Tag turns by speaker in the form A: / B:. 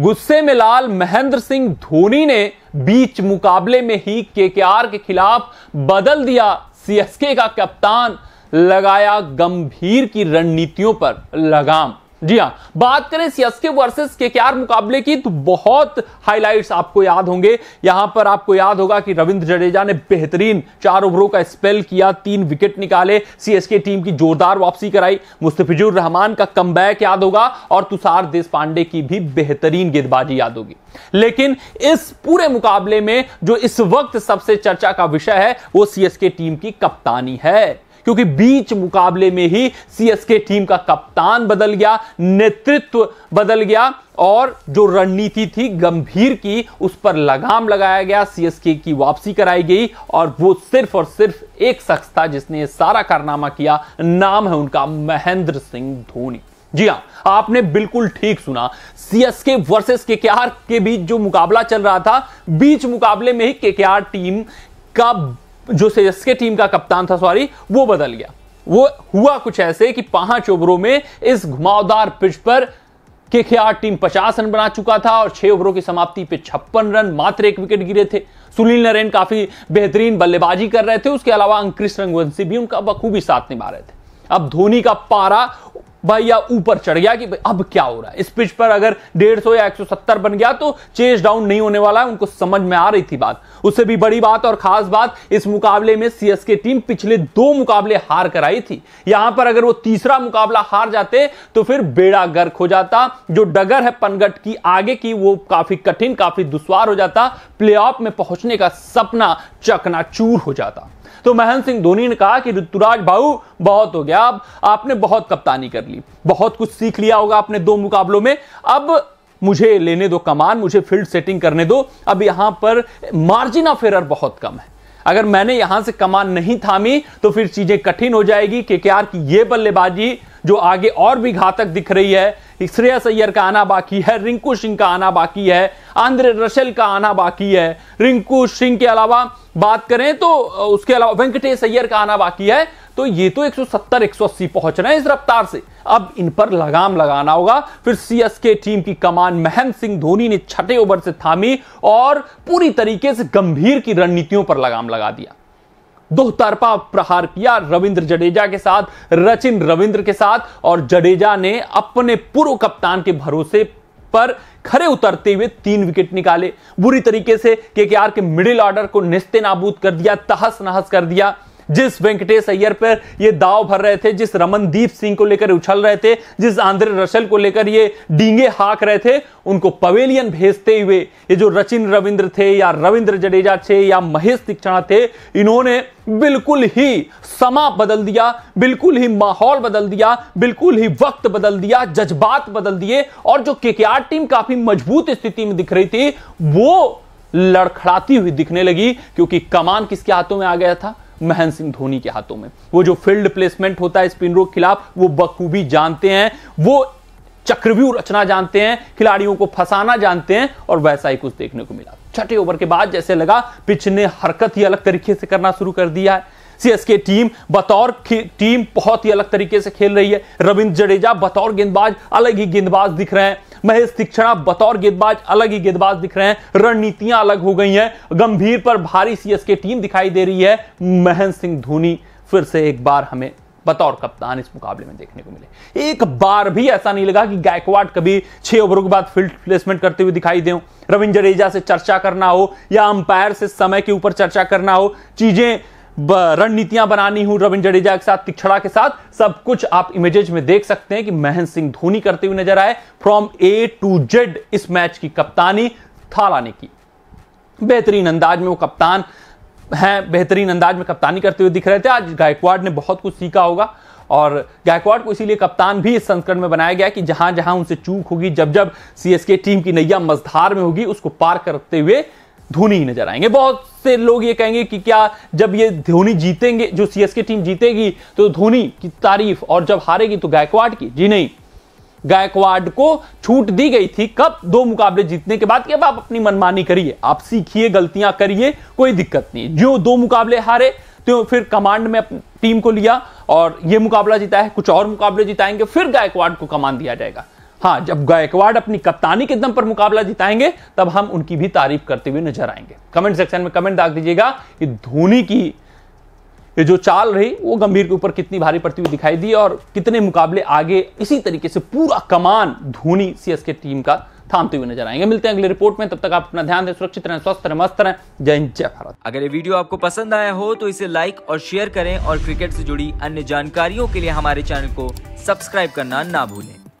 A: गुस्से में लाल महेंद्र सिंह धोनी ने बीच मुकाबले में ही केकेआर के खिलाफ बदल दिया सीएसके का कप्तान लगाया गंभीर की रणनीतियों पर लगाम जी हाँ बात करें सीएसके वर्सेस के क्यार मुकाबले की तो बहुत हाइलाइट्स आपको याद होंगे यहां पर आपको याद होगा कि रविंद्र जडेजा ने बेहतरीन चार ओवरों का स्पेल किया तीन विकेट निकाले सीएसके टीम की जोरदार वापसी कराई मुस्तफिजुर रहमान का कम याद होगा और तुषार देश पांडे की भी बेहतरीन गेंदबाजी याद होगी लेकिन इस पूरे मुकाबले में जो इस वक्त सबसे चर्चा का विषय है वो सीएसके टीम की कप्तानी है क्योंकि बीच मुकाबले में ही सीएसके टीम का कप्तान बदल गया नेतृत्व बदल गया और जो रणनीति थी गंभीर की उस पर लगाम लगाया गया सीएसके की वापसी कराई गई और वो सिर्फ और सिर्फ एक शख्स था जिसने सारा कारनामा किया नाम है उनका महेंद्र सिंह धोनी जी हाँ आपने बिल्कुल ठीक सुना सीएसके वर्सेस के के बीच जो मुकाबला चल रहा था बीच मुकाबले में ही केकेआर टीम का जो सीएसके टीम का कप्तान था सॉरी वो बदल गया वो हुआ कुछ ऐसे कि पांच ओवरों में इस घुमावदार पिच पर के केकेआर टीम 50 रन बना चुका था और छह ओवरों की समाप्ति पे छप्पन रन मात्र एक विकेट गिरे थे सुनील नरेन काफी बेहतरीन बल्लेबाजी कर रहे थे उसके अलावा अंकृष रंगवंशी भी उनका बखूबी साथ निभा रहे थे अब धोनी का पारा या ऊपर चढ़ गया कि अब क्या हो रहा है इस पिच पर अगर 150 या 170 बन गया तो चेज डाउन नहीं होने वाला है उनको समझ में आ रही थी बात उससे भी बड़ी बात और खास बात इस मुकाबले में सीएसके टीम पिछले दो मुकाबले हार कर आई थी यहां पर अगर वो तीसरा मुकाबला हार जाते तो फिर बेड़ा गर्क हो जाता जो डगर है पनगट की आगे की वो काफी कठिन काफी दुश्वार हो जाता प्ले में पहुंचने का सपना चकनाचूर हो जाता तो महेंद्र सिंह धोनी ने कहा कि ऋतुराज भाऊ बहुत हो गया अब आपने बहुत कप्तानी कर ली बहुत कुछ सीख लिया होगा आपने दो मुकाबलों में अब मुझे लेने दो कमान मुझे फील्ड सेटिंग करने दो अब यहां पर मार्जिन ऑफ एरर बहुत कम है अगर मैंने यहां से कमान नहीं थामी तो फिर चीजें कठिन हो जाएगी कि यार की ये बल्लेबाजी जो आगे और भी घातक दिख रही है श्रेयस अय्यर का आना बाकी है रिंकू सिंह का आना बाकी है आंद्रे रशेल का आना बाकी है रिंकू सिंह के अलावा बात करें तो उसके अलावा वेंकटेश अय्यर का आना बाकी है तो ये तो 170 180 पहुंच रहे हैं इस रफ्तार से अब इन पर लगाम लगाना होगा फिर सीएसके टीम की कमान महेंद्र सिंह धोनी ने छठे ओवर से थामी और पूरी तरीके से गंभीर की रणनीतियों पर लगाम लगा दिया दो तरफा प्रहार किया रविंद्र जडेजा के साथ रचिन रविंद्र के साथ और जडेजा ने अपने पूर्व कप्तान के भरोसे पर खरे उतरते हुए तीन विकेट निकाले बुरी तरीके से केकेआर के मिडिल ऑर्डर को निस्ते नाबूद कर दिया तहस नहस कर दिया जिस वेंकटेश अय्यर पर ये दाव भर रहे थे जिस रमनदीप सिंह को लेकर उछल रहे थे जिस आंध्र रसल को लेकर ये डींगे हाक रहे थे उनको पवेलियन भेजते हुए ये जो रचिन रविंद्र थे या रविंद्र जडेजा थे या महेश दीक्षणा थे इन्होंने बिल्कुल ही समा बदल दिया बिल्कुल ही माहौल बदल दिया बिल्कुल ही वक्त बदल दिया जज्बात बदल दिए और जो के टीम काफी मजबूत स्थिति में दिख रही थी वो लड़खड़ाती हुई दिखने लगी क्योंकि कमान किसके हाथों में आ गया था महेंद्र सिंह धोनी के हाथों में वो जो फील्ड प्लेसमेंट होता है स्पिनरों के खिलाफ वो बखूबी जानते हैं वो चक्रव्यूह रचना जानते हैं खिलाड़ियों को फंसाना जानते हैं और वैसा ही कुछ देखने को मिला छठे ओवर के बाद जैसे लगा पिच ने हरकत ही अलग तरीके से करना शुरू कर दिया है सीएसके टीम बतौर टीम बहुत ही अलग तरीके से खेल रही है रविंद्र जडेजा बतौर गेंदबाज अलग ही गेंदबाज दिख रहे हैं महेश शिक्षणा बतौर गेंदबाज अलग ही गेंदबाज दिख रहे हैं रणनीतियां अलग हो गई हैं गंभीर पर भारी सीएसके टीम दिखाई दे रही है महेंद्र सिंह धोनी फिर से एक बार हमें बतौर कप्तान इस मुकाबले में देखने को मिले एक बार भी ऐसा नहीं लगा कि गायकवाड़ कभी छह ओवरों के बाद फील्ड प्लेसमेंट करते हुए दिखाई दे रविंद्र जडेजा से चर्चा करना हो या अंपायर से समय के ऊपर चर्चा करना हो चीजें रणनीतियां बनानी हूं रविंद्र जडेजा के साथ तिछड़ा के साथ सब कुछ आप इमेजेज में देख सकते हैं कि महेंद्र सिंह धोनी करते हुए नजर आए फ्रॉम ए टू जेड इस मैच की कप्तानी थालाने की बेहतरीन अंदाज में वो कप्तान हैं बेहतरीन अंदाज में कप्तानी करते हुए दिख रहे थे आज गायकवाड़ ने बहुत कुछ सीखा होगा और गायकवाड़ को इसीलिए कप्तान भी इस संस्करण में बनाया गया कि जहां जहां उनसे चूक होगी जब जब सीएसके टीम की नैया मजधार में होगी उसको पार करते हुए धोनी ही नजर आएंगे बहुत से लोग ये कहेंगे कि क्या जब ये धोनी जीतेंगे जो सीएसके टीम जीतेगी तो धोनी की तारीफ और जब हारेगी तो गायकवाड़ की जी नहीं गायकवाड़ को छूट दी गई थी कब दो मुकाबले जीतने के बाद कि अब आप अपनी मनमानी करिए आप सीखिए गलतियां करिए कोई दिक्कत नहीं जो दो मुकाबले हारे तो फिर कमांड में टीम को लिया और ये मुकाबला जीता है कुछ और मुकाबले जिताएंगे फिर गायकवाड़ को कमान दिया जाएगा हाँ जब गायकवाड़ अपनी कप्तानी के दम पर मुकाबला जिताएंगे तब हम उनकी भी तारीफ करते हुए नजर आएंगे कमेंट सेक्शन में कमेंट दाग दीजिएगा कि धोनी की ये जो चाल रही वो गंभीर के ऊपर कितनी भारी पड़ती हुई दिखाई दी और कितने मुकाबले आगे इसी तरीके से पूरा कमान धोनी सीएसके टीम का थामते हुए नजर आएंगे मिलते हैं अगले रिपोर्ट में तब तक आप अपना ध्यान दें सुरक्षित रहें स्वस्थ रहें मस्त रहें जय हिंद जय भारत अगर ये वीडियो आपको पसंद आया हो तो इसे लाइक और शेयर करें और क्रिकेट से जुड़ी अन्य जानकारियों के लिए हमारे चैनल को सब्सक्राइब करना ना भूलें